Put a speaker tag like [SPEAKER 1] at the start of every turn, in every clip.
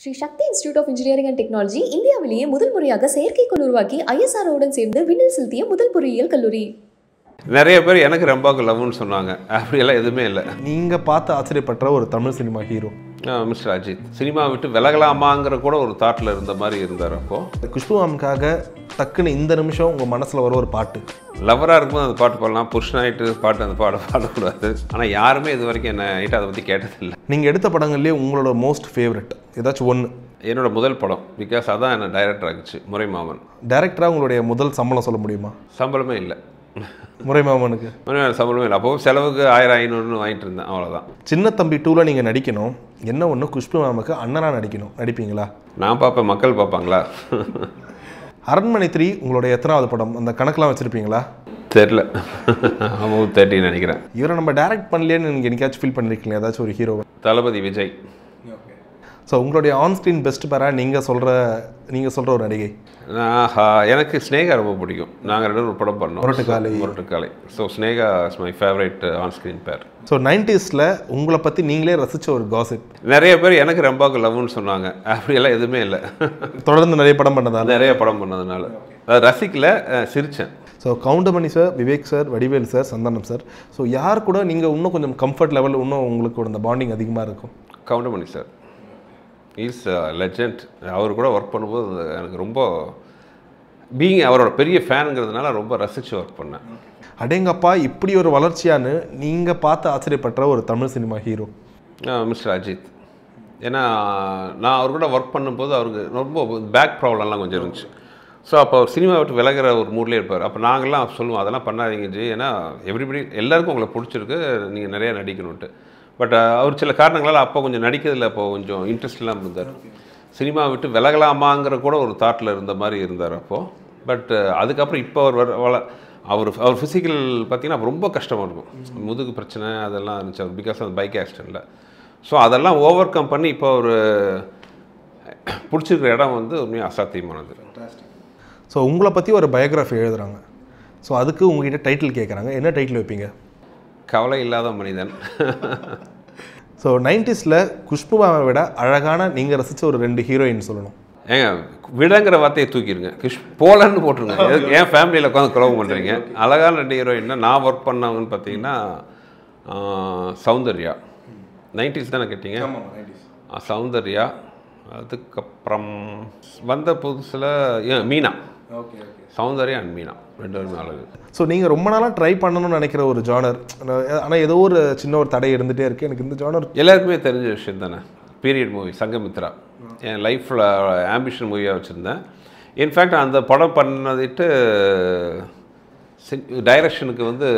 [SPEAKER 1] Sri Sakthi institute of engineering and technology இந்தியாவிலேயே முதல் முறையாக செயற்கைக்கோள் உருவாக்கி ஐஎஸ்ஆர்ஓடன் சேர்ந்து விண்ணில் செலுத்திய முதல் பொறியியல் கல்லூரி
[SPEAKER 2] நிறைய பேர் எனக்கு ரொம்ப லவ்னு சொன்னாங்க அப்படியெல்லாம் எதுவுமே இல்லை
[SPEAKER 1] நீங்கள் பார்த்து ஆச்சரியப்பட்ட ஒரு Tamil cinema hero
[SPEAKER 2] mister Ajith cinema விட்டு விலகலாமாங்கிற கூட ஒரு தாட்டில் இருந்த மாதிரி இருந்தார் அப்போது
[SPEAKER 1] குஷ்புவாமுக்காக டக்குன்னு இந்த நிமிஷம் உங்கள் மனசில் வர ஒரு பாட்டு
[SPEAKER 2] லவராக இருக்கும்போது அந்த பாட்டு பாடலாம் புருஷனாயிட்டு பாட்டு அந்த பாட பாடக்கூடாது ஆனால் யாருமே இது வரைக்கும் என்ன அதை பற்றி கேட்டதில்லை
[SPEAKER 1] நீங்கள் எடுத்த படங்கள்லேயே உங்களோட மோஸ்ட் ஃபேவரட் ஏதாச்சும் ஒன்று
[SPEAKER 2] என்னோட முதல் படம் பிகாஸ் அதான் என்ன டைரக்டர் ஆகிச்சு முறைமாமன்
[SPEAKER 1] டைரக்டராக உங்களுடைய முதல் சம்பளம் சொல்ல முடியுமா சம்பளமே இல்லை முறைமாமனுக்கு
[SPEAKER 2] சம்பளமே இல்லை அப்போது செலவுக்கு ஆயிரம் ஐநூறுன்னு வாங்கிட்டு இருந்தேன் அவ்வளோதான்
[SPEAKER 1] சின்ன தம்பி டூவில் நீங்கள் நடிக்கணும் என்ன ஒன்று குஷ்பு மாமுக்கு அண்ணனாக நடிக்கணும் நடிப்பீங்களா
[SPEAKER 2] நான் பார்ப்பேன் மக்கள் பார்ப்பாங்களா
[SPEAKER 1] அரண்மனை த்ரீ உங்களுடைய எத்தனாவது படம் அந்த கணக்கெலாம் வச்சுருப்பீங்களா
[SPEAKER 2] தெரில அமௌண்ட் தேர்ட்டின்னு நினைக்கிறேன்
[SPEAKER 1] இவரை நம்ம டேரக்ட் பண்ணலேன்னு நீங்கள் என்னைக்காச்சும் ஃபீல் பண்ணியிருக்கீங்களா ஏதாச்சும் ஒரு hero
[SPEAKER 2] Thalapathy Vijay
[SPEAKER 1] so onscreen ஆன்ஸ்க்ரீன் பெஸ்ட் பேரா நீங்கள் சொல்கிற நீங்கள் சொல்கிற ஒரு நடிகை
[SPEAKER 2] எனக்கு ஸ்னேகா ரொம்ப பிடிக்கும் நாங்கள் ரெண்டு ஒரு படம் பண்ணோம் Murattukaalai Murattukaalai so Sneha is my favourite onscreen
[SPEAKER 1] pair so நைன்டிஸில் உங்களை பற்றி நீங்களே ரசித்த ஒரு காசிப்
[SPEAKER 2] நிறைய பேர் எனக்கு ரொம்ப லவ்னு சொன்னாங்க அப்படியெல்லாம் எதுவுமே இல்லை தொடர்ந்து நிறைய படம் பண்ணதால் நிறைய படம் பண்ணதுனால ரசிக்கல சிரித்தேன்
[SPEAKER 1] so Goundamani sir Vivek sir Vadivel sir Santhanam sir so யார் கூட நீங்கள் இன்னும் கொஞ்சம் கம்ஃபர்ட் லெவல் இன்னும் உங்களுக்கு அந்த பாண்டிங் அதிகமாக இருக்கும்
[SPEAKER 2] கவுண்டமணி சார் இஸ் லெஜண்ட் அவர் கூட ஒர்க் பண்ணும்போது எனக்கு ரொம்ப பீங் அவரோட பெரிய ஃபேனுங்கிறதுனால ரொம்ப ரசித்து ஒர்க் பண்ணேன்
[SPEAKER 1] அடேங்கப்பா இப்படி ஒரு வளர்ச்சியான்னு நீங்கள் பார்த்து ஆச்சரியப்பட்ட ஒரு Tamil cinema hero
[SPEAKER 2] mister Ajith ஏன்னா நான் அவர் கூட ஒர்க் பண்ணும்போது அவருக்கு ரொம்ப பேக் ப்ராப்ளம்லாம் கொஞ்சம் இருந்துச்சு ஸோ அப்போ அவர் சினிமா விட்டு விலகிற ஒரு மூட்லேயே இருப்பார் அப்போ நாங்கள்லாம் சொல்லுவோம் அதெல்லாம் பண்ணாதீங்க ஜி ஏன்னா எவ்ரிபடி எல்லாருக்கும் உங்களை பிடிச்சிருக்கு நீங்கள் நிறையா நடிக்கணுன்ட்டு பட் அவர் சில காரணங்களால் அப்போ கொஞ்சம் நடிக்கிறதுல அப்போ கொஞ்சம் இன்ட்ரெஸ்ட் இல்லாமல் இருந்தார் சினிமா விட்டு விலகலாமாங்கிற கூட ஒரு தாட்டில் இருந்த மாதிரி இருந்தார் அப்போது பட் அதுக்கப்புறம் இப்போ அவர் வர வள அவர் அவர் ஃபிசிக்கல் பார்த்திங்கன்னா ரொம்ப கஷ்டமாக இருக்கும் முதுகு பிரச்சனை அதெல்லாம் இருந்துச்சு அவர் பிகாஸ் அந்த பைக் ஆக்சிடெண்ட்டில் ஸோ அதெல்லாம் ஓவர் கம் பண்ணி இப்போ ஒரு பிடிச்சிருக்கிற இடம் வந்து உண்மையாக அசாத்தியமானது
[SPEAKER 1] ஸோ உங்களை பற்றி ஒரு பயோகிராஃபி எழுதுகிறாங்க ஸோ அதுக்கு உங்ககிட்ட டைட்டில் கேட்குறாங்க என்ன டைட்டில் வைப்பீங்க
[SPEAKER 2] கவலை இல்லாத மனிதன்
[SPEAKER 1] ஸோ நைன்டிஸில் குஷ்புவாவை விட அழகான நீங்கள் ரசித்த ஒரு ரெண்டு ஹீரோயின் சொல்லணும்
[SPEAKER 2] ஏங்க விடங்கிற வார்த்தையை தூக்கிடுங்க கிஷ் போலன்னு போட்டுருங்க எதுக்கு ஏன் ஃபேமிலியில் உட்காந்து குழவு பண்ணுறீங்க அழகான ரெண்டு ஹீரோயின்னா நான் ஒர்க் பண்ணவங்கன்னு பார்த்தீங்கன்னா சௌந்தர்யா நைன்டிஸ் தானே
[SPEAKER 1] கேட்டீங்க
[SPEAKER 2] சௌந்தர்யா அதுக்கப்புறம் வந்த புதுசில் மீனா சௌந்தர்யா அண்ட் மீனா ரெண்டு பேருமே அழகு
[SPEAKER 1] ஸோ நீங்கள் ரொம்ப நாளாக ட்ரை பண்ணணும்னு நினைக்கிற ஒரு ஜானர் ஆனால் ஏதோ ஒரு சின்ன ஒரு தடை இருந்துகிட்டே இருக்குது எனக்கு இந்த ஜானர்
[SPEAKER 2] எல்லாருக்குமே தெரிஞ்ச விஷயம் தானே பீரியட் மூவி சங்கமித்ரா என் லைஃப்பில் ஆம்பிஷன் மூவியாக வச்சுருந்தேன் இன்ஃபேக்ட் அந்த படம் பண்ணதுட்டு டைரக்ஷனுக்கு வந்து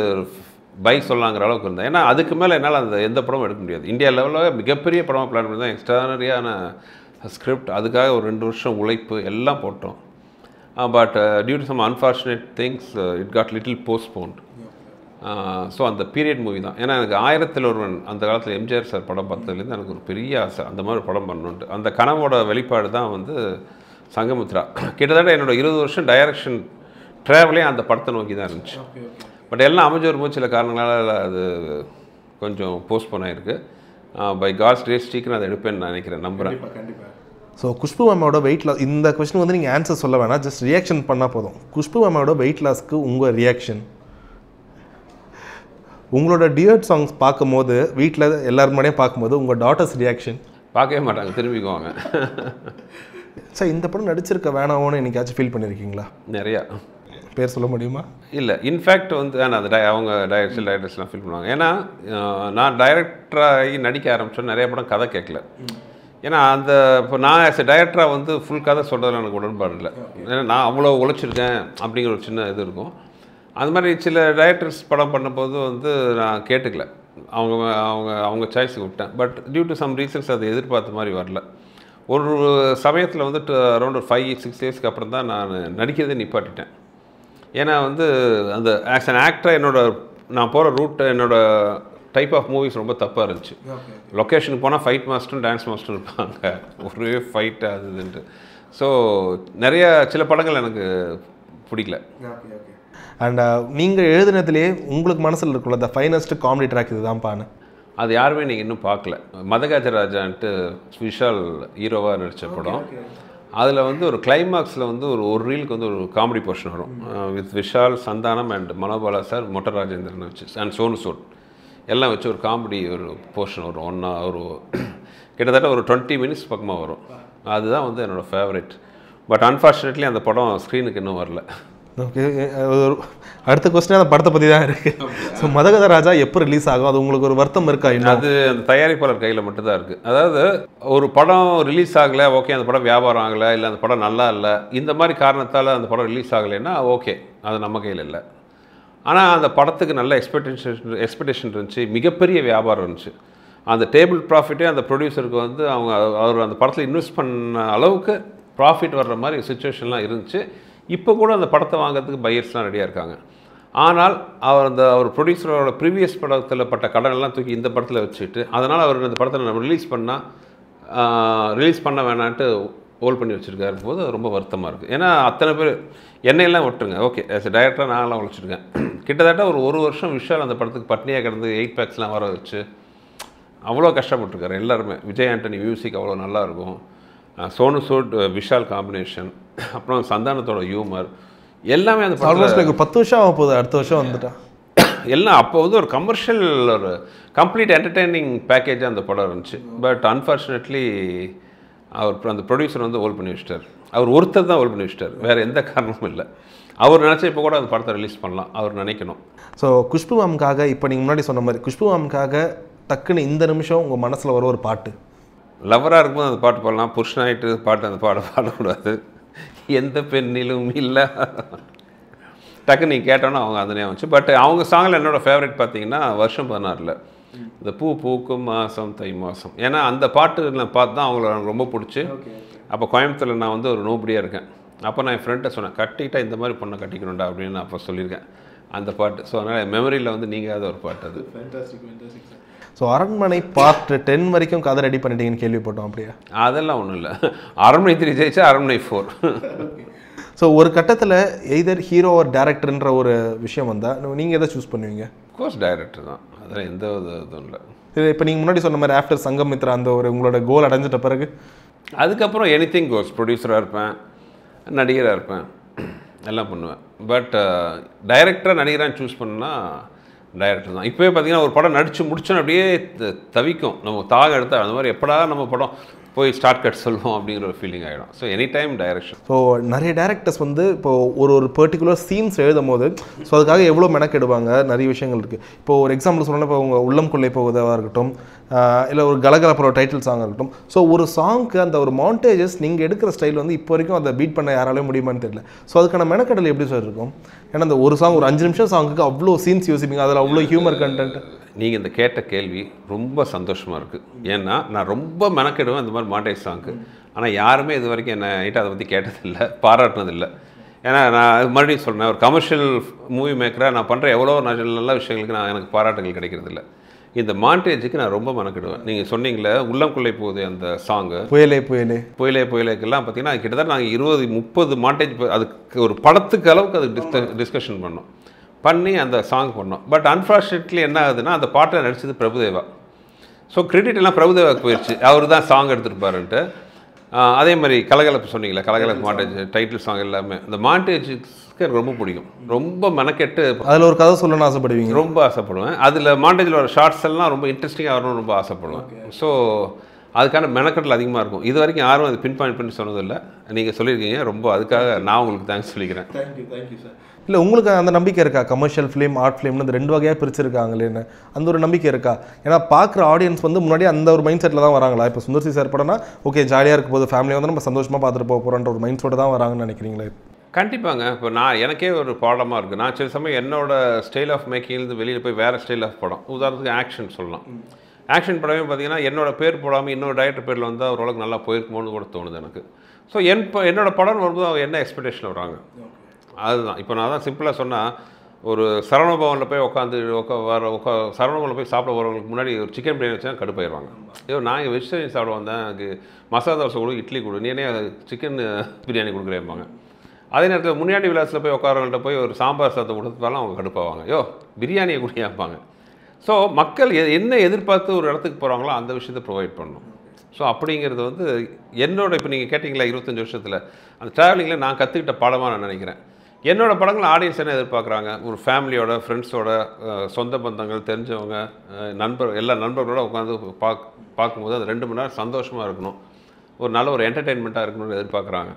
[SPEAKER 2] பை சொல்லாங்கிற அளவுக்கு இருந்தேன் ஏன்னா அதுக்கு மேலே என்னால் அந்த எந்த படமும் எடுக்க முடியாது இந்தியா லெவலில் மிகப்பெரிய படமாக பிளான் பண்ணி தான் எக்ஸ்ட்ரானரியான ஸ்கிரிப்ட் அதுக்காக ஒரு ரெண்டு வருஷம் உழைப்பு எல்லாம் போட்டோம் but due to some unfortunate things it got little postponed so அந்த பீரியட் மூவி தான் ஏன்னா எனக்கு ஆயிரத்தில் ஒருவன் அந்த காலத்தில் எம்ஜிஆர் சார் படம் பார்த்ததுலேருந்து எனக்கு ஒரு பெரிய ஆசை அந்த மாதிரி படம் பண்ணணுன்ட்டு அந்த கனவோட வெளிப்பாடு தான் வந்து சங்கமுத்ரா கிட்டத்தட்ட என்னோடய இருபது வருஷம் டைரக்ஷன் ட்ராவலே அந்த படத்தை நோக்கி தான் இருந்துச்சு பட் எல்லாம் அமைஞ்ச ஒரு சில காரணங்களால் அது கொஞ்சம் போஸ்ட்போன் ஆகிருக்கு பை காஸ்ட் டேஸ் சீக்கிரம் அதை எடுப்பேன்னு நான் நினைக்கிறேன் நம்புகிறேன்
[SPEAKER 1] ஸோ குஷ்பு மேமோட வெயிட் லாஸ் இந்த கொஷின் வந்து நீங்கள் ஆன்சர் சொல்ல வேணாம் ஜஸ்ட் ரியாக்ஷன் பண்ணால் போதும் குஷ்பு மேமோட வெயிட் லாஸ்க்கு உங்கள் ரியாக்ஷன் உங்களோட டியர்ட் சாங்ஸ் பார்க்கும்போது வீட்டில் எல்லோரும் முன்னாடியே பார்க்கும்போது உங்கள் டாட்டர்ஸ் ரியாக்ஷன்
[SPEAKER 2] பார்க்கவே மாட்டாங்க திரும்பிக்குவாங்க
[SPEAKER 1] சார் இந்த படம் நடிச்சிருக்க வேணாமோன்னு என்னைக்காச்சும் ஃபீல் பண்ணியிருக்கீங்களா நிறையா பேர் சொல்ல முடியுமா
[SPEAKER 2] இல்லை இன்ஃபேக்ட் வந்து ஆனால் அது அவங்க டைரக்டர் டைரக்டர்ஸ்லாம் ஃபீல் பண்ணுவாங்க ஏன்னா நான் டைரக்டராகி நடிக்க ஆரம்பித்தோம் நிறைய படம் கதை கேட்கல ஏன்னா அந்த இப்போ நான் ஆஸ் எ டைரக்டராக வந்து ஃபுல் கதை சொல்கிறதுல எனக்கு உடன்பாடு இல்லை ஏன்னா நான் அவ்வளோ உழைச்சிருக்கேன் அப்படிங்கிற ஒரு சின்ன இது இருக்கும் அது மாதிரி சில டைரக்டர்ஸ் படம் பண்ணும்போது வந்து நான் கேட்டுக்கல அவங்க அவங்க அவங்க சாய்ஸுக்கு விட்டேன் but due to some reasons அதை எதிர்பார்த்த மாதிரி வரல ஒரு சமயத்தில் வந்துட்டு அரௌண்ட் ஒரு ஃபைவ் சிக்ஸ் இயர்ஸ்க்கு அப்புறம் தான் நான் நடிக்கிறதே நிப்பாட்டிட்டேன் ஏன்னா வந்து அந்த ஆஸ் அன் ஆக்டர் என்னோடய நான் போகிற ரூட்டை என்னோடய டைப் ஆஃப் மூவிஸ் ரொம்ப தப்பாக இருந்துச்சு லொக்கேஷனுக்கு போனால் ஃபைட் மாஸ்டரும் டான்ஸ் மாஸ்டரும் இருப்பாங்க ஒரே ஃபைட் அது ஸோ நிறைய சில படங்கள் எனக்கு பிடிக்கல
[SPEAKER 1] அண்ட் uh, நீங்கள் எழுதினதுலேயே உங்களுக்கு மனசில் இருக்குள்ள த ஃபைனஸ்ட் காமெடி ட்ராக் இதுதான் பானு
[SPEAKER 2] அது யாருமே நீங்கள் இன்னும் பார்க்கல மதகாஜராஜான்ட்டு விஷால் ஹீரோவாக நடித்த படம் அதில் வந்து ஒரு கிளைமாக்ஸில் வந்து ஒரு ஒரு ரீலுக்கு வந்து ஒரு காமெடி போர்ஷன் வரும் with Vishal Santhanam and Manobala sir Motta Rajendran வச்சு அண்ட் சோனு சோட் எல்லாம் வச்சு ஒரு காமெடி ஒரு போர்ஷன் வரும் ஒன்றா ஒரு கிட்டத்தட்ட ஒரு டுவெண்ட்டி மினிட்ஸ் பக்கமாக வரும் அதுதான் வந்து என்னோடய ஃபேவரெட் பட் அன்ஃபார்ச்சுனேட்லி அந்த படம் ஸ்க்ரீனுக்கு இன்னும் வரல
[SPEAKER 1] ஓகே அடுத்த கொஸ்டின் அந்த படத்தை பற்றி தான் இருக்குது ஸோ மதகத ராஜா எப்போ ரிலீஸ் ஆகும் அது உங்களுக்கு ஒரு வருத்தம் இருக்கா அது
[SPEAKER 2] அந்த தயாரிப்பாளர் கையில் மட்டும்தான் இருக்குது அதாவது ஒரு படம் ரிலீஸ் ஆகலை ஓகே அந்த படம் வியாபாரம் ஆகலை இல்லை அந்த படம் நல்லா இல்லை இந்த மாதிரி காரணத்தால் அந்த படம் ரிலீஸ் ஆகலைன்னா ஓகே அது நம்ம கையில் இல்லை ஆனால் அந்த படத்துக்கு நல்ல எக்ஸ்பெக்டேஷன் எக்ஸ்பெக்டேஷன் இருந்துச்சு மிகப்பெரிய வியாபாரம் இருந்துச்சு அந்த டேபிள் ப்ராஃபிட்டே அந்த ப்ரொடியூசருக்கு வந்து அவங்க அவர் அந்த படத்தில் இன்வெஸ்ட் பண்ண அளவுக்கு ப்ராஃபிட் வர்ற மாதிரி சுச்சுவேஷன்லாம் இருந்துச்சு இப்போ கூட அந்த படத்தை வாங்கிறதுக்கு பையர்ஸ்லாம் ரெடியாக இருக்காங்க ஆனால் அவர் அந்த அவர் ப்ரொடியூசரோட ப்ரீவியஸ் படத்தில் பட்ட கடனெல்லாம் தூக்கி இந்த படத்தில் வச்சுட்டு அதனால் அவர் அந்த படத்தை நம்ம ரிலீஸ் பண்ணால் ரிலீஸ் பண்ண வேணான்ட்டு ஹோல்ட் பண்ணி வச்சுருக்காரு போது ரொம்ப வருத்தமாக இருக்குது ஏன்னா அத்தனை பேர் என்னையெல்லாம் விட்டுருங்க ஓகே ஆஸ் டைரக்டராக நான்லாம் உழைச்சிருக்கேன் கிட்டத்தட்ட ஒரு ஒரு வருஷம் விஷால் அந்த படத்துக்கு பட்னியாக கிடந்து எயிட் பேக்ஸ்லாம் வர வச்சு அவ்வளோ கஷ்டப்பட்டுருக்காரு எல்லாருமே விஜய் ஆண்டனி மியூசிக் அவ்வளோ நல்லாயிருக்கும் சோனு சூட் விஷால் காம்பினேஷன் அப்புறம் சந்தானத்தோட ஹியூமர்
[SPEAKER 1] எல்லாமே அந்த பத்து வருஷம் ஆக போகுது அடுத்த வருஷம் வந்துட்டான்
[SPEAKER 2] எல்லாம் அப்போ வந்து ஒரு கமர்ஷியல் ஒரு கம்ப்ளீட் என்டர்டெய்னிங் பேக்கேஜாக அந்த படம் இருந்துச்சு பட் அன்ஃபார்ச்சுனேட்லி அவர் அந்த ப்ரொடியூசர் வந்து ஓல் பண்ணி வச்சிட்டார் அவர் ஒருத்தர் தான் ஓல் பண்ணி வச்சிட்டார் வேறு எந்த காரணமும் இல்லை அவர் நினச்சா இப்போ கூட அந்த படத்தை ரிலீஸ் பண்ணலாம் அவர் நினைக்கணும்
[SPEAKER 1] ஸோ குஷ்பு மேம்காக இப்போ நீங்கள் முன்னாடி சொன்ன மாதிரி குஷ்பு மேம்காக டக்குன்னு இந்த நிமிஷம் உங்கள் மனசில் வர ஒரு பாட்டு
[SPEAKER 2] லவராக இருக்கும்போது அந்த பாட்டு பாடலாம் புருஷனாயிட்டு பாட்டு அந்த பாட பாடக்கூடாது எந்த பெண்ணிலும் இல்லை டக்குன்னு நீங்கள் கேட்டோன்னா அவங்க அதனே வந்துச்சு பட் அவங்க சாங்கில் என்னோடய ஃபேவரட் பார்த்தீங்கன்னா வருஷம் பதினாறில் இந்த பூ பூக்கும் மாதம் தை மாதம் ஏன்னா அந்த நான் பார்த்து தான் அவங்கள எனக்கு ரொம்ப பிடிச்சி அப்போ கோயம்புத்தூரில் நான் வந்து ஒரு நோபடியாக இருக்கேன் அப்போ நான் என் ஃப்ரெண்ட்டை சொன்னேன் கட்டிக்கிட்டால் இந்த மாதிரி பொண்ணை கட்டிக்கணும்டா அப்படின்னு நான் அப்போ சொல்லியிருக்கேன் அந்த பாட்டு ஸோ அதனால் மெமரியில் வந்து நீங்கள் ஒரு பாட்டு அது
[SPEAKER 1] ஸோ அரண்மனை பார்ட்டு டென் வரைக்கும் கதை ரெடி பண்ணிட்டீங்கன்னு கேள்விப்பட்டோம் அப்படியா
[SPEAKER 2] அதெல்லாம் ஒன்றும் இல்லை அரண்மனை த்ரீ ஜெயிச்சா அரண்மனை ஃபோர்
[SPEAKER 1] ஸோ ஒரு கட்டத்தில் எய்தர் ஹீரோ ஒரு டேரக்டர்ன்ற ஒரு விஷயம் வந்தால் நீங்கள் எதை சூஸ் பண்ணுவீங்க
[SPEAKER 2] கோர்ஸ் டைரக்டர் தான் அதில் எந்த இதுவும் இல்லை
[SPEAKER 1] இது இப்போ நீங்கள் முன்னாடி சொன்ன மாதிரி ஆஃப்டர் மித்ரா அந்த ஒரு உங்களோட கோல் அடைஞ்சிட்ட பிறகு
[SPEAKER 2] அதுக்கப்புறம் எனி திங் கோஸ் ப்ரொடியூசராக இருப்பேன் நடிகராக இருப்பேன் எல்லாம் பண்ணுவேன் பட் டைரக்டராக நடிகராக சூஸ் பண்ணால் டைரக்டர் தான் இப்போவே பார்த்தீங்கன்னா ஒரு படம் நடித்து முடிச்சோன்னு அப்படியே தவிக்கும் நம்ம தாக எடுத்தால் அந்த மாதிரி எப்படா நம்ம படம் போய் ஸ்டார்ட் கட் சொல்லுவோம் அப்படிங்கிற ஒரு ஃபீலிங் ஆகிடும் so any time direction
[SPEAKER 1] so நிறைய டேரக்டர்ஸ் வந்து இப்போது ஒரு ஒரு பர்டிகுலர் சீன்ஸ் எழுதும் போது ஸோ அதுக்காக எவ்வளோ மெனக்கெடுவாங்க நிறைய விஷயங்கள் இருக்குது இப்போது ஒரு எக்ஸாம்பிள் சொன்னால் இப்போ உங்கள் உள்ளம் கொள்ளை போகுதாக இருக்கட்டும் இல்லை ஒரு கலகலப்புற டைட்டில் சாங் இருக்கட்டும் ஸோ ஒரு சாங்க்கு அந்த ஒரு மவுண்டேஜஸ் நீங்கள் எடுக்கிற ஸ்டைல் வந்து இப்போ வரைக்கும் அதை பீட் பண்ண யாராலே முடியுமான்னு தெரியல ஸோ அதுக்கான மெனக்கெடல் எப்படி சார் இருக்கும் ஏன்னா அந்த ஒரு சாங் ஒரு அஞ்சு நிமிஷம் சாங்குக்கு அவ்வளோ சீன்ஸ் யோசிப்பீங்க அதில் அவ்வளோ ஹியூமர் கண்டென்ட் நீங்கள்
[SPEAKER 2] இந்த கேட்ட கேள்வி ரொம்ப சந்தோஷமாக இருக்குது ஏன்னா நான் ரொம்ப மெனக்கெடுவேன் இந்த மாதிரி மாண்டேஜ் சாங்க்கு ஆனால் யாருமே இது வரைக்கும் என்னை என்கிட்ட அதை பற்றி கேட்டதில்லை பாராட்டினதில்லை ஏன்னா நான் மறுபடியும் சொல்கிறேன் ஒரு கமர்ஷியல் மூவி மேக்கராக நான் பண்ணுற எவ்வளோ நல்ல விஷயங்களுக்கு நான் எனக்கு பாராட்டுகள் கிடைக்கிறதில்ல இந்த மாண்டேஜுக்கு நான் ரொம்ப மனக்கிடுவேன் நீங்கள் சொன்னீங்களே உள்ளங்குள்ளே போகுது அந்த சாங்கு புயலே புயலே புயலே புயலேக்கெல்லாம் பார்த்தீங்கன்னா கிட்டத்தட்ட நாங்கள் இருபது முப்பது மாண்டேஜ் அதுக்கு ஒரு படத்துக்கு அளவுக்கு அது டிஸ்க டிஸ்கஷன் பண்ணோம் பண்ணி அந்த சாங் பண்ணோம் பட் அன்ஃபார்ச்சுனேட்லி என்ன ஆகுதுன்னா அந்த பாட்டை நடித்தது பிரபுதேவா ஸோ கிரெடிட் எல்லாம் பிரபுதேவாக்கு போயிடுச்சு அவர் தான் சாங் எடுத்துருப்பாருன்ட்டு அதே மாதிரி கலகலப்பு சொன்னீங்களே கலகலப்பு மாட்டேஜ் டைட்டில் சாங் எல்லாமே இந்த மாண்டேஜுக்கு எனக்கு ரொம்ப பிடிக்கும் ரொம்ப மெனக்கெட்டு
[SPEAKER 1] அதில் ஒரு கதை சொல்லணும்னு ஆசைப்படுவீங்க ரொம்ப
[SPEAKER 2] ஆசைப்படுவேன் அதில் மாண்டேஜில் வர ஷார்ட்ஸ் எல்லாம் ரொம்ப இன்ட்ரெஸ்டிங்காக வரணும்னு ரொம்ப ஆசைப்படுவேன் ஸோ அதுக்கான மெனக்கெட்டில் அதிகமாக இருக்கும் இது வரைக்கும் யாரும் அது பின் பாயிண்ட் பண்ணி சொன்னதில்லை நீங்கள் சொல்லியிருக்கீங்க ரொம்ப அதுக்காக நான் உங்களுக்கு தேங்க்ஸ் சொல்லிக்கிறேன்
[SPEAKER 1] தேங்க்யூ தேங்க்யூ சார் இல்லை உங்களுக்கு அந்த நம்பிக்கை இருக்கா கமர்ஷியல் ஃபிலிம் ஆர்ட் ஃபிலிம்னு இந்த ரெண்டு வகையாக பிரிச்சிருக்காங்களேன்னு அந்த ஒரு நம்பிக்கை இருக்கா ஏன்னா பார்க்குற ஆடியன்ஸ் வந்து முன்னாடி அந்த ஒரு மைண்ட் செட்டில் தான் வராங்களா இப்போ சுந்தர்சி சார் படம்னா ஓகே ஜாலியாக இருக்கும் போது ஃபேமிலியாக வந்து நம்ம சந்தோஷமாக பார்த்துட்டு போக போகிறோன்ற ஒரு மைண்ட் செட்டு தான் வராங்கன்னு நினைக்கிறீங்களே
[SPEAKER 2] கண்டிப்பாங்க இப்போ நான் எனக்கே ஒரு பாடமாக இருக்குது நான் சில சமயம் என்னோடய ஸ்டைல் ஆஃப் மேக்கிங்லேருந்து வெளியில் போய் வேறு ஸ்டைல் ஆஃப் படம் உதாரணத்துக்கு ஆக்ஷன் சொல்லலாம் ஆக்ஷன் படமே பார்த்தீங்கன்னா என்னோடய பேர் போடாமல் இன்னொரு டைரக்டர் பேரில் வந்தால் ஓரளவுக்கு நல்லா போயிருக்குமோன்னு கூட தோணுது எனக்கு ஸோ என் என்னோடய படம் வரும்போது அவங்க என்ன எக்ஸ்பெக்டேஷன் வராங்க அதுதான் இப்போ நான் தான் சிம்பிளாக சொன்னால் ஒரு சரவணபவனில் போய் உட்காந்து உட்கா வர உட்கா சரவணபவனில் போய் சாப்பிட வரவங்களுக்கு முன்னாடி ஒரு சிக்கன் பிரியாணி வச்சா கடுப்பாயிருவாங்க ஐயோ நான் வெஜிடேரியன் சாப்பிட வந்தேன் எனக்கு மசாலா தோசை கொடு இட்லி கொடு நீனே சிக்கன் பிரியாணி கொடுக்குறேம்பாங்க அதே நேரத்தில் முன்னாடி விலாசில் போய் உட்காரவங்கள்ட்ட போய் ஒரு சாம்பார் சாதத்தை கொடுத்தாலும் அவங்க கடுப்பாவாங்க ஐயோ பிரியாணியை குடியாப்பாங்க ஸோ மக்கள் என்ன எதிர்பார்த்து ஒரு இடத்துக்கு போகிறாங்களோ அந்த விஷயத்தை ப்ரொவைட் பண்ணணும் ஸோ அப்படிங்கிறது வந்து என்னோட இப்போ நீங்கள் கேட்டிங்களா இருபத்தஞ்சி வருஷத்தில் அந்த ட்ராவலிங்கில் நான் கற்றுக்கிட்ட பாடமாக நான் நினைக்கிறேன் என்னோடய படங்கள் ஆடியன்ஸ் என்ன எதிர்பார்க்குறாங்க ஒரு ஃபேமிலியோட ஃப்ரெண்ட்ஸோட சொந்த பந்தங்கள் தெரிஞ்சவங்க நண்பர் எல்லா நண்பர்களோட உட்காந்து பார்க் பார்க்கும்போது அது ரெண்டு மணி நேரம் சந்தோஷமாக இருக்கணும் ஒரு நல்ல ஒரு என்டர்டெயின்மெண்ட்டாக இருக்கணும்னு எதிர்பார்க்குறாங்க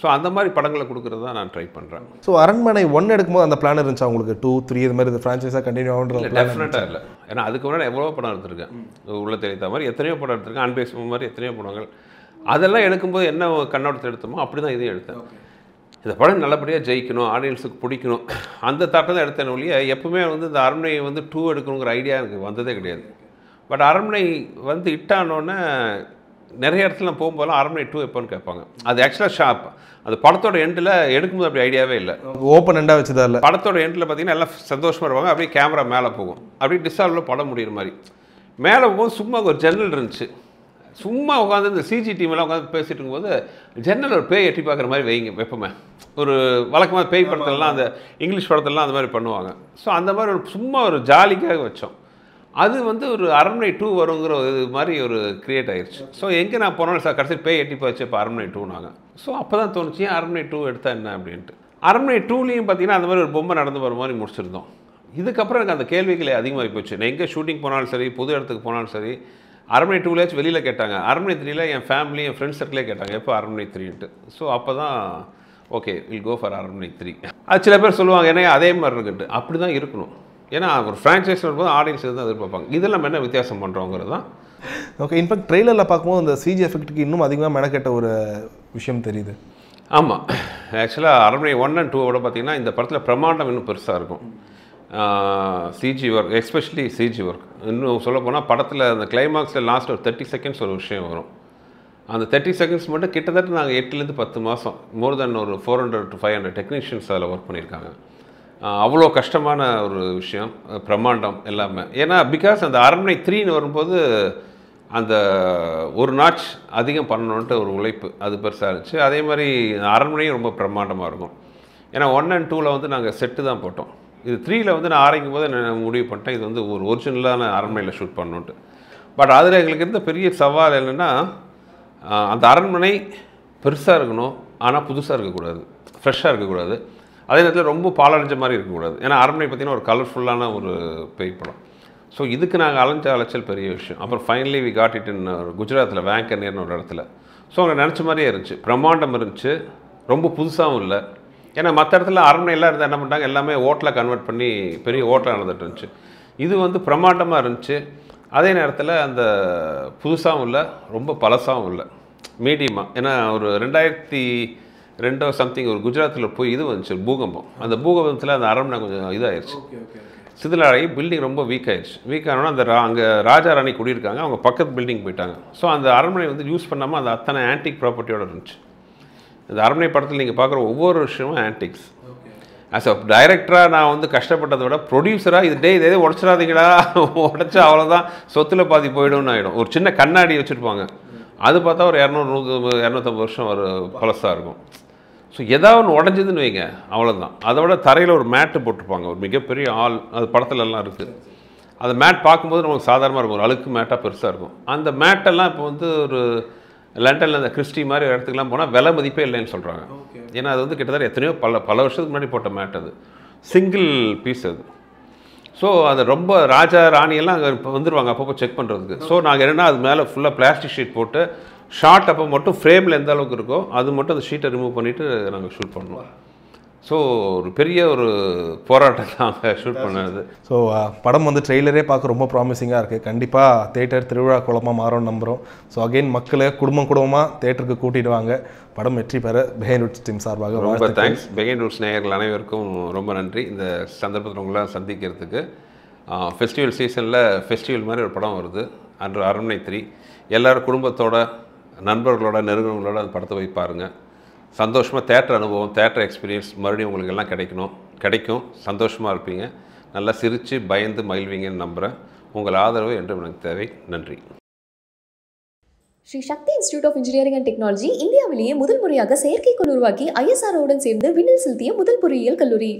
[SPEAKER 2] ஸோ அந்த மாதிரி படங்களை கொடுக்குறது தான் நான் ட்ரை பண்ணுறேன்
[SPEAKER 1] ஸோ அரண்மனை ஒன்று எடுக்கும்போது அந்த பிளான் இருந்துச்சா உங்களுக்கு டூ த்ரீ இது மாதிரி இந்த ஃப்ரான்ச்சைஸாக கண்டினியூ ஆகுன்ற டெஃபினட்டாக இல்லை
[SPEAKER 2] ஏன்னா அதுக்கு முன்னாடி எவ்வளோ படம் எடுத்திருக்கேன் உள்ள தெரிவித்த மாதிரி எத்தனையோ படம் எடுத்திருக்கேன் அன்பேஸ் மாதிரி எத்தனையோ படங்கள் அதெல்லாம் எடுக்கும்போது என்ன கண்ணோட்டத்தை எடுத்தோமோ அப்படி தான் இதையும் எடுத்தேன் இந்த படம் நல்லபடியாக ஜெயிக்கணும் ஆடியன்ஸுக்கு பிடிக்கணும் அந்த தாட்டை தான் எடுத்தேன் ஒழியா எப்பவுமே வந்து இந்த அரண்மனையை வந்து டூ எடுக்கணுங்கிற ஐடியா எனக்கு வந்ததே கிடையாது பட் அரண்மனை வந்து இட்டானோன்னே நிறைய இடத்துல போகும்போதுலாம் அரண்மனை டூ எப்போன்னு கேட்பாங்க அது ஆக்சுவலாக ஷாப் அந்த படத்தோட எண்டில் எடுக்கும்போது அப்படி ஐடியாவே இல்லை
[SPEAKER 1] ஓப்பன் எண்டாக வச்சதா இல்லை
[SPEAKER 2] படத்தோட எண்டில் பார்த்தீங்கன்னா எல்லாம் சந்தோஷமாக இருப்பாங்க அப்படியே கேமரா மேலே போகும் அப்படியே டிஸ்சால்வில் படம் முடிகிற மாதிரி மேலே போகும் சும்மா ஒரு ஜன்னல் இருந்துச்சு சும்மா உட்காந்து இந்த சிஜி டீம்லாம் உட்காந்து பேசிட்டு இருக்கும்போது ஜென்ரல் ஒரு பேய் எட்டி பார்க்குற மாதிரி வைங்க வெப்பமே ஒரு வழக்கமாக பேய் படத்துலலாம் அந்த இங்கிலீஷ் படத்துலலாம் அந்த மாதிரி பண்ணுவாங்க ஸோ அந்த மாதிரி ஒரு சும்மா ஒரு ஜாலிக்காக வச்சோம் அது வந்து ஒரு அரண்மனை டூ வருங்கிற இது மாதிரி ஒரு க்ரியேட் ஆயிடுச்சு ஸோ எங்கே நான் போனாலும் சார் கடைசி பேய் எட்டி போச்சு இப்போ அரண்மனை டூனாங்க ஸோ அப்போ தான் தோணுச்சு ஏன் அரண்மனை டூ எடுத்தால் என்ன அப்படின்ட்டு அரண்மனை டூலேயும் பார்த்தீங்கன்னா அந்த மாதிரி ஒரு பொம்மை நடந்து வர மாதிரி முடிச்சிருந்தோம் இதுக்கப்புறம் எனக்கு அந்த கேள்விகளை அதிகமாகி போச்சு நான் எங்கே ஷூட்டிங் போனாலும் சரி புது இடத்துக்கு போனாலும் சரி அரண்மனை டூலேஜ் வெளியில் கேட்டாங்க அரண்மனை த்ரீயில் என் ஃபேமிலி என் ஃப்ரெண்ட்ஸ் சர்க்கிளே கேட்டாங்க எப்போ அரண்மனை த்ரீன்ட்டு ஸோ அப்போ தான் okay will go for Aranmanai three அது சில பேர் சொல்லுவாங்க ஏன்னா அதே மாதிரி இருக்குட்டு அப்படி தான் இருக்கணும் ஏன்னா ஒரு ஃப்ரான்ச்சைஸ் வரும்போது ஆடியன்ஸ் தான் எதிர்பார்ப்பாங்க இதில் நம்ம என்ன வித்தியாசம் பண்ணுறோங்கிறது தான்
[SPEAKER 1] ஓகே இன்ஃபேக்ட் ட்ரெய்லரில் பார்க்கும்போது அந்த சிஜி எஃபெக்ட்டுக்கு இன்னும் அதிகமாக மெனக்கெட்ட ஒரு விஷயம் தெரியுது
[SPEAKER 2] ஆமாம் ஆக்சுவலாக அரண்மனை ஒன் அண்ட் டூவோட பார்த்திங்கன்னா இந்த படத்தில் பிரமாண்டம் இன்னும் பெருசாக இருக்கும் CG work especially CG work இன்னும் சொல்லப்போனால் படத்தில் அந்த கிளைமாக்ஸில் லாஸ்ட் ஒரு தேர்ட்டி செகண்ட்ஸ் ஒரு விஷயம் வரும் அந்த தேர்ட்டி செகண்ட்ஸ் மட்டும் கிட்டத்தட்ட நாங்கள் எட்டுலேருந்து பத்து மாதம் மோர் தென் ஒரு four hundred to five hundred technicians அதில் ஒர்க் பண்ணியிருக்காங்க அவ்வளோ கஷ்டமான ஒரு விஷயம் பிரம்மாண்டம் எல்லாமே ஏன்னா பிகாஸ் அந்த அரண்மனை த்ரீன்னு வரும்போது அந்த ஒரு நாட்ச் அதிகம் பண்ணணுன்ட்டு ஒரு உழைப்பு அது பெருசாக இருந்துச்சு அதே மாதிரி அரண்மனையும் ரொம்ப பிரம்மாண்டமாக இருக்கும் ஏன்னா ஒன் அண்ட் டூவில் வந்து நாங்கள் செட்டு தான் போட்டோம் இது த்ரீயில் வந்து நான் ஆரம்பிக்கும் போது நான் முடிவு பண்ணிட்டேன் இது வந்து ஒரு ஒரிஜினலான அரண்மனையில் ஷூட் பண்ணணுன்ட்டு பட் அதில் எங்களுக்கு இருந்த பெரிய சவால் என்னென்னா அந்த அரண்மனை பெருசாக இருக்கணும் ஆனால் புதுசாக இருக்கக்கூடாது ஃப்ரெஷ்ஷாக இருக்கக்கூடாது அதே நேரத்தில் ரொம்ப பாலடைஞ்ச மாதிரி இருக்கக்கூடாது ஏன்னா அரண்மனை பார்த்திங்கன்னா ஒரு கலர்ஃபுல்லான ஒரு பேய் படம் ஸோ இதுக்கு நாங்கள் அலைஞ்ச அலைச்சல் பெரிய விஷயம் அப்புறம் finally we got it in குஜராத்தில் நேர்னு ஒரு இடத்துல ஸோ அங்கே நினச்ச மாதிரியே இருந்துச்சு பிரம்மாண்டம் இருந்துச்சு ரொம்ப புதுசாகவும் இல்லை ஏன்னா மற்ற இடத்துல அரண்மனையெல்லாம் இருந்தால் என்ன பண்ணிட்டாங்க எல்லாமே ஓட்டில் கன்வெர்ட் பண்ணி பெரிய ஓட்டில் நடந்துட்டு இருந்துச்சு இது வந்து பிரமாண்டமாக இருந்துச்சு அதே நேரத்தில் அந்த புதுசாகவும் இல்லை ரொம்ப பழசாகவும் இல்லை மீடியமாக ஏன்னா ஒரு ரெண்டாயிரத்தி ரெண்டோ சம்திங் ஒரு குஜராத்தில் போய் இது வந்துச்சு பூகம்பம் அந்த பூகம்பத்தில் அந்த அரண்மனை கொஞ்சம் இதாகிடுச்சு சிதிலாகி பில்டிங் ரொம்ப வீக் ஆயிடுச்சு வீக் ஆனோன்னா அந்த அங்கே ராஜா ராணி குடியிருக்காங்க அவங்க பக்கத்து பில்டிங் போயிட்டாங்க ஸோ அந்த அரண்மனை வந்து யூஸ் பண்ணாமல் அந்த அத்தனை ஆன்டிக் ப்ராப்பர்ட்டியோட இருந்துச்சு இந்த அரண்மனை படத்தில் நீங்கள் பார்க்குற ஒவ்வொரு விஷயமும் ஆன்டிக்ஸ் ஆஸ் அ டைரக்டராக நான் வந்து கஷ்டப்பட்டதை விட ப்ரொடியூசராக இது டே இதே உடச்சிடாதீங்களா உடச்சா அவ்வளோதான் சொத்தில் பாதி போயிடும்னு ஆகிடும் ஒரு சின்ன கண்ணாடி வச்சுருப்பாங்க அது பார்த்தா ஒரு இரநூறு நூறு இரநூத்தம்பது வருஷம் ஒரு பழசாக இருக்கும் ஸோ எதாவது ஒன்று உடஞ்சதுன்னு வைங்க அவ்வளோதான் அதை விட தரையில் ஒரு மேட்டு போட்டிருப்பாங்க ஒரு மிகப்பெரிய ஆள் அது எல்லாம் இருக்குது அந்த மேட் பார்க்கும்போது நமக்கு சாதாரணமாக இருக்கும் ஒரு அழுக்கு மேட்டாக பெருசாக இருக்கும் அந்த மேட்டெல்லாம் இப்போ வந்து ஒரு லண்டனில் அந்த கிறிஸ்டி மாதிரி ஒரு இடத்துக்குலாம் போனால் விலை மதிப்பே இல்லைன்னு சொல்கிறாங்க ஏன்னா அது வந்து கிட்டத்தட்ட எத்தனையோ பல பல வருஷத்துக்கு முன்னாடி போட்ட மேட் அது சிங்கிள் பீஸ் அது ஸோ அது ரொம்ப ராஜா ராணியெல்லாம் அங்கே இப்போ வந்துடுவாங்க அப்பப்போ செக் பண்ணுறதுக்கு ஸோ நாங்கள் என்னென்னா அது மேலே ஃபுல்லாக பிளாஸ்டிக் ஷீட் போட்டு ஷார்ட் அப்போ மட்டும் ஃப்ரேமில் எந்த அளவுக்கு இருக்கோ அது மட்டும் அந்த ஷீட்டை ரிமூவ் பண்ணிவிட்டு நாங்கள் ஷூட் பண்ணுவோம் ஸோ ஒரு பெரிய ஒரு போராட்டம் தான் அங்கே ஷூட் பண்ணது
[SPEAKER 1] ஸோ படம் வந்து ட்ரெய்லரே பார்க்க ரொம்ப ப்ராமிசிங்காக இருக்குது கண்டிப்பாக தேட்டர் திருவிழா குளமாக மாறோம்னு நம்புகிறோம் ஸோ அகெயின் மக்களை குடும்பம் குடும்பமாக தேட்டருக்கு கூட்டிடுவாங்க படம் வெற்றி பெற பெகன் ரூட்ஸ் டீம் சார்பாக ரொம்ப தேங்க்ஸ்
[SPEAKER 2] பெகன் ரூட்ஸ் நேயர்கள் அனைவருக்கும் ரொம்ப நன்றி இந்த சந்தர்ப்பத்தில் உங்களாம் சந்திக்கிறதுக்கு ஃபெஸ்டிவல் சீசனில் ஃபெஸ்டிவல் மாதிரி ஒரு படம் வருது அன்று அரண்மனை த்ரீ எல்லோரும் குடும்பத்தோட நண்பர்களோட நெருங்கங்களோட அந்த படத்தை போய் பாருங்கள் சந்தோஷமாக தேட்டர் அனுபவம் தேட்டர் எக்ஸ்பீரியன்ஸ் மறுபடியும் உங்களுக்கு எல்லாம் கிடைக்கணும் கிடைக்கும் சந்தோஷமாக இருப்பீங்க நல்லா சிரித்து பயந்து மகிழ்வீங்கன்னு நம்புகிறேன் உங்கள் ஆதரவு என்று எனக்கு தேவை நன்றி
[SPEAKER 1] Sri Sakthi institute of engineering and technology இந்தியாவிலேயே முதல் முறையாக செயற்கைக்கோள் உருவாக்கி ஐஎஸ்ஆர்ஓடன் சேர்ந்து விண்ணில் செலுத்திய முதல் பொறியியல் கல்லூரி